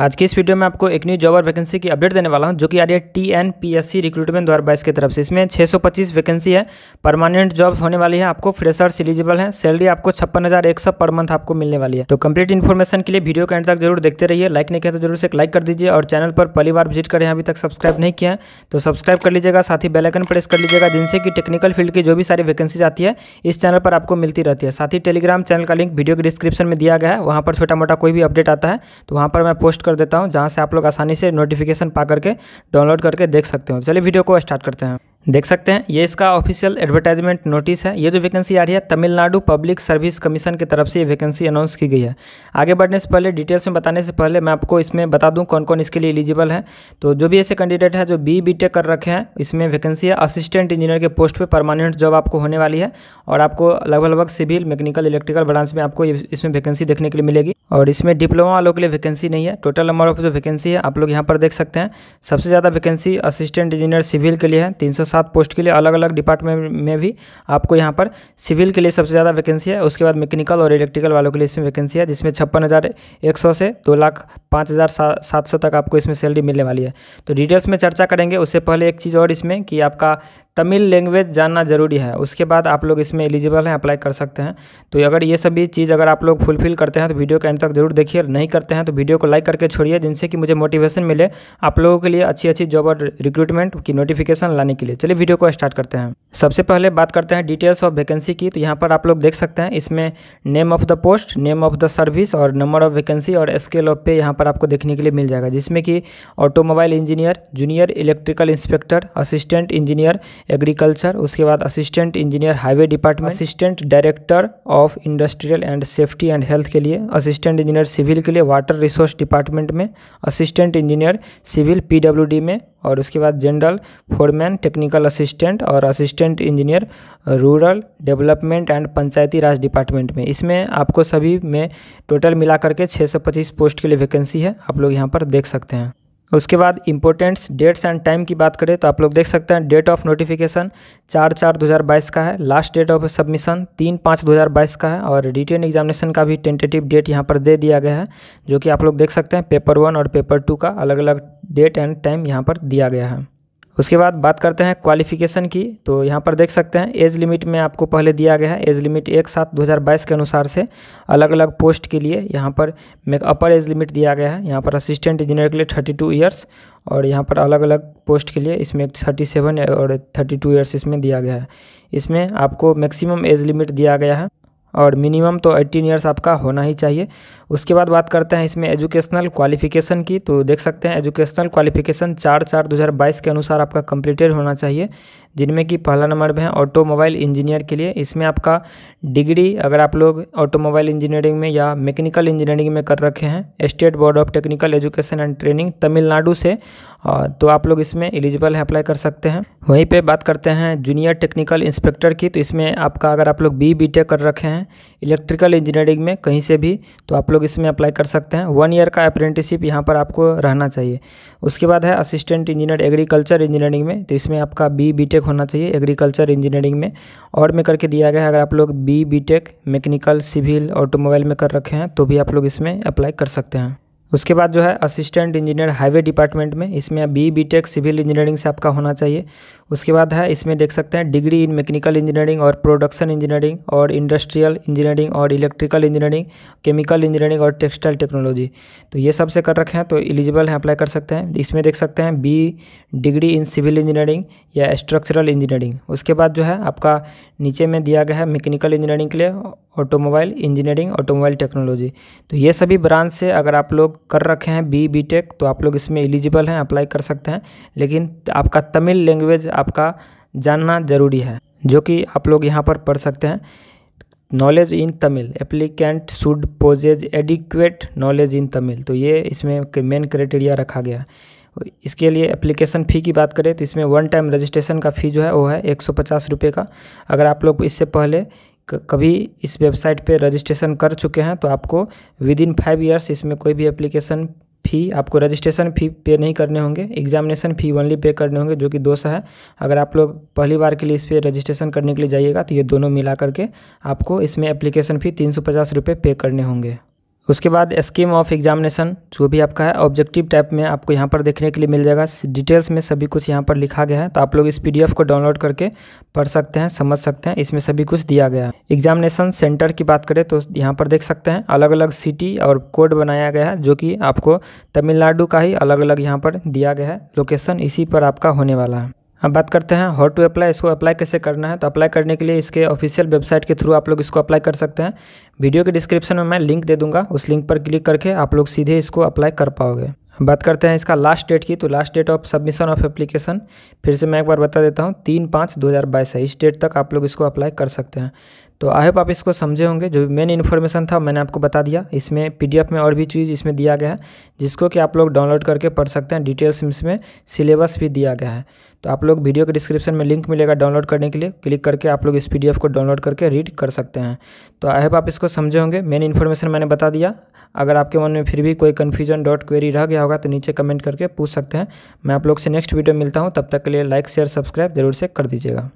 आज की इस वीडियो में आपको एक न्यू जॉब और वैकेंसी की अपडेट देने वाला हूं जो कि आ रही है T N P S C recruitment दो बाईस की तरफ से इसमें 625 वैकेंसी है परमानेंट जॉब होने वाली है आपको फ्रेशर्स एलिजिबल है सैलरी आपको छप्पन हज़ार एक सौ पर मंथ आपको मिलने वाली है तो कंप्लीट इन्फॉर्मेशन के लिए वीडियो के एंड तक जरूर देखते रहिए लाइक नहीं किया तो जरूर से लाइक कर दीजिए और चैनल पर पहली बार विजिट करें अभी तक सब्सक्राइब नहीं किया तो सब्सक्राइब कर लीजिएगा साथ ही बेलाइकन प्रेस कर लीजिएगा जिनसे कि टेक्निकल फील्ड की जो भी सारी वैकेंसीज आती है इस चैनल पर आपको मिलती रहती है साथ ही टेलीग्राम चैनल का लिंक वीडियो के डिस्क्रिप्शन में दिया गया है वहाँ पर छोटा मोटा कोई भी अपडेट आता है तो वहाँ पर मैं पोस्ट कर देता हूँ जहाँ से आप लोग आसानी से नोटिफिकेशन पा करके डाउनलोड करके देख सकते हो चलिए वीडियो को स्टार्ट करते हैं देख सकते हैं ये इसका ऑफिशियल एडवर्टाइजमेंट नोटिस है ये जो वैकेंसी आ रही है तमिलनाडु पब्लिक सर्विस कमीशन की तरफ से ये वैकेंसी अनाउंस की गई है आगे बढ़ने से पहले डिटेल्स में बताने से पहले मैं आपको इसमें बता दूं कौन कौन इसके लिए एलिजिबल है तो जो भी ऐसे कैंडिडेट है जो बी बी टेक कर रखे हैं इसमें वैकेंसी है असिस्टेंट इंजीनियर के पोस्ट पर परमानेंट जॉब आपको होने वाली है और आपको लगभग लगभग सिविल मैकेनिकल इलेक्ट्रिकल ब्रांच में आपको इसमें वैकेंसी देखने के लिए मिलेगी और इसमें डिप्लोमा वालों के लिए वैकेंसी नहीं है टोटल नंबर ऑफ जो वैकेंसी है आप लोग यहाँ पर देख सकते हैं सबसे ज़्यादा वैकेंसी असिस्टेंट इंजीनियर सिविल के लिए है तीन सात पोस्ट के लिए अलग अलग डिपार्टमेंट में भी आपको यहाँ पर सिविल के लिए सबसे ज़्यादा वैकेंसी है उसके बाद मैकेनिकल और इलेक्ट्रिकल वालों के लिए इसमें वैकेंसी है जिसमें छप्पन हज़ार एक सौ से दो लाख पाँच हज़ार सात सौ तक आपको इसमें सैलरी मिलने वाली है तो डिटेल्स में चर्चा करेंगे उससे पहले एक चीज़ और इसमें कि आपका तमिल लैंग्वेज जानना ज़रूरी है उसके बाद आप लोग इसमें एलिजिबल हैं अप्लाई कर सकते हैं तो अगर ये सभी चीज़ अगर आप लोग फुलफिल करते हैं तो वीडियो के एंड तक जरूर देखिए नहीं करते हैं तो वीडियो को लाइक करके छोड़िए जिनसे कि मुझे मोटिवेशन मिले आप लोगों के लिए अच्छी अच्छी जॉब और रिक्रूटमेंट की नोटिफिकेशन लाने के लिए चलिए वीडियो को स्टार्ट करते हैं सबसे पहले बात करते हैं डिटेल्स ऑफ वैकेंसी की तो यहाँ पर आप लोग देख सकते हैं इसमें name of the post name of the service और नंबर ऑफ वैकेंसी और स्केल ऑफ पे यहाँ पर आपको देखने के लिए मिल जाएगा जिसमें कि automobile engineer junior electrical inspector assistant engineer agriculture उसके बाद assistant engineer highway department assistant director of industrial and safety and health के लिए असिस्टेंट इंजीनियर सिविल के लिए वाटर रिसोर्स डिपार्टमेंट में असिस्टेंट इंजीनियर सिविल पी में और उसके बाद जनरल फोरमैन टेक्निकल असिस्टेंट और assistant engineer rural development and panchayati Raj department में इसमें आपको सभी में टोटल मिला करके छः सौ पच्चीस पोस्ट के लिए वैकेंसी है आप लोग यहाँ पर देख सकते हैं उसके बाद इंपॉर्टेंट्स डेट्स एंड टाइम की बात करें तो आप लोग देख सकते हैं डेट ऑफ नोटिफिकेशन चार चार दो हज़ार बाईस का है लास्ट डेट ऑफ सबमिशन तीन पाँच दो हज़ार बाईस का है और रिटेन एग्जामिनेशन का भी टेंटेटिव डेट यहाँ पर दे दिया गया है जो कि आप लोग देख सकते हैं पेपर वन और पेपर टू का अलग अलग डेट एंड टाइम यहाँ पर दिया गया है उसके बाद बात करते हैं क्वालिफिकेशन की तो यहाँ पर देख सकते हैं एज लिमिट में आपको पहले दिया गया है एज लिमिट एक सात 2022 के अनुसार से अलग अलग पोस्ट के लिए यहाँ पर अपर एज लिमिट दिया गया है यहाँ पर असिस्टेंट इंजीनियर के लिए थर्टी टू ईयर्स और यहाँ पर अलग अलग पोस्ट के लिए इसमें थर्टी सेवन और थर्टी टू ईयर्स इसमें दिया गया है इसमें आपको मैक्सिमम एज लिमिट दिया गया है और मिनिमम तो एट्टीन ईयर्स आपका होना ही चाहिए उसके बाद बात करते हैं इसमें एजुकेशनल क्वालिफिकेशन की तो देख सकते हैं एजुकेशनल क्वालिफिकेशन चार चार 2022 के अनुसार आपका कंप्लीटेड होना चाहिए जिनमें कि पहला नंबर में है ऑटोमोबाइल इंजीनियर के लिए इसमें आपका डिग्री अगर आप लोग ऑटोमोबाइल इंजीनियरिंग में या मैकेनिकल इंजीनियरिंग में कर रखे हैं state board of technical education and training Tamil Nadu से तो आप लोग इसमें एलिजिबल है अप्लाई कर सकते हैं वहीं पे बात करते हैं जूनियर टेक्निकल इंस्पेक्टर की तो इसमें आपका अगर आप लोग बी बी टेक कर रखे हैं इलेक्ट्रिकल इंजीनियरिंग में कहीं से भी तो आप लोग इसमें अप्लाई कर सकते हैं वन ईयर का अप्रेंटिसिप यहाँ पर आपको रहना चाहिए उसके बाद है असिस्टेंट इंजीनियर एग्रीकल्चर इंजीनियरिंग में तो इसमें आपका बी बी बीटेक होना चाहिए एग्रीकल्चर इंजीनियरिंग में और में करके दिया गया है अगर आप लोग B B Tech mechanical civil automobile में कर रखे हैं तो भी आप लोग इसमें अप्लाई कर सकते हैं उसके बाद जो है असिस्टेंट इंजीनियर हाईवे डिपार्टमेंट में इसमें बी बीटेक सिविल इंजीनियरिंग से आपका होना चाहिए उसके बाद है इसमें देख सकते हैं डिग्री इन मैकेनिकल इंजीनियरिंग और प्रोडक्शन इंजीनियरिंग और इंडस्ट्रियल इंजीनियरिंग और इलेक्ट्रिकल इंजीनियरिंग केमिकल इंजीनियरिंग और टेक्सटाइल टेक्नोलॉजी तो ये सब से कर रखे हैं तो एलिजिबल हैं अप्लाई कर सकते हैं इसमें देख सकते हैं B degree in civil engineering या स्ट्रक्चरल इंजीनियरिंग उसके बाद जो है आपका नीचे में दिया गया है मैकेनिकल इंजीनियरिंग के लिए ऑटोमोबाइल इंजीनियरिंग ऑटोमोबाइल टेक्नोलॉजी तो ये सभी ब्रांच से अगर आप लोग कर रखे हैं बी बी टेक तो आप लोग इसमें एलिजिबल हैं अप्लाई कर सकते हैं लेकिन आपका तमिल लैंग्वेज आपका जानना जरूरी है जो कि आप लोग यहाँ पर पढ़ सकते हैं knowledge in Tamil applicant should possess adequate knowledge in Tamil तो ये इसमें मेन क्राइटेरिया रखा गया है इसके लिए एप्लीकेशन फ़ी की बात करें तो इसमें वन टाइम रजिस्ट्रेशन का फ़ी जो है वो है एक सौ का अगर आप लोग इससे पहले कभी इस वेबसाइट पे रजिस्ट्रेशन कर चुके हैं तो आपको विद इन फाइव ईयर्स इसमें कोई भी एप्लीकेशन फ़ी आपको रजिस्ट्रेशन फ़ी पे नहीं करने होंगे एग्जामिनेशन फ़ी ओनली पे करने होंगे जो कि दो सौ है अगर आप लोग पहली बार के लिए इस पर रजिस्ट्रेशन करने के लिए जाइएगा तो ये दोनों मिला करके आपको इसमें एप्लीकेशन फ़ी तीन सौ पचास रुपये पे करने होंगे उसके बाद स्कीम ऑफ एग्जामिनेशन जो भी आपका है ऑब्जेक्टिव टाइप में आपको यहाँ पर देखने के लिए मिल जाएगा डिटेल्स में सभी कुछ यहाँ पर लिखा गया है तो आप लोग इस पीडीएफ को डाउनलोड करके पढ़ सकते हैं समझ सकते हैं इसमें सभी कुछ दिया गया है एग्जामिनेशन सेंटर की बात करें तो यहाँ पर देख सकते हैं अलग अलग सिटी और कोड बनाया गया है जो कि आपको तमिलनाडु का ही अलग अलग यहाँ पर दिया गया है लोकेशन इसी पर आपका होने वाला है अब बात करते हैं हाउ टू अप्लाई इसको अप्लाई कैसे करना है तो अप्लाई करने के लिए इसके ऑफिशियल वेबसाइट के थ्रू आप लोग इसको अप्लाई कर सकते हैं वीडियो के डिस्क्रिप्शन में मैं लिंक दे दूंगा उस लिंक पर क्लिक करके आप लोग सीधे इसको अप्लाई कर पाओगे बात करते हैं इसका लास्ट डेट की तो last date of submission of application फिर से मैं एक बार बता देता हूँ तीन पाँच दो हज़ार बाईस है इस डेट तक आप लोग इसको अप्लाई कर सकते हैं तो आई होप आप इसको समझे होंगे जो मेन इन्फॉर्मेशन था मैंने आपको बता दिया इसमें पीडीएफ में और भी चीज़ इसमें दिया गया है जिसको कि आप लोग डाउनलोड करके पढ़ सकते हैं डिटेल्स इसमें सिलेबस भी दिया गया है तो आप लोग वीडियो के डिस्क्रिप्शन में लिंक मिलेगा डाउनलोड करने के लिए क्लिक करके आप लोग इस पी को डाउनलोड करके रीड कर सकते हैं तो आई होप आप इसको समझे होंगे मेन इन्फॉर्मेशन मैंने बता दिया अगर आपके मन में फिर भी कोई कन्फ्यूजन डॉट क्वेरी रह गया होगा तो नीचे कमेंट करके पूछ सकते हैं मैं आप लोग से नेक्स्ट वीडियो मिलता हूँ तब तक के लिए लाइक शेयर सब्सक्राइब जरूर से कर दीजिएगा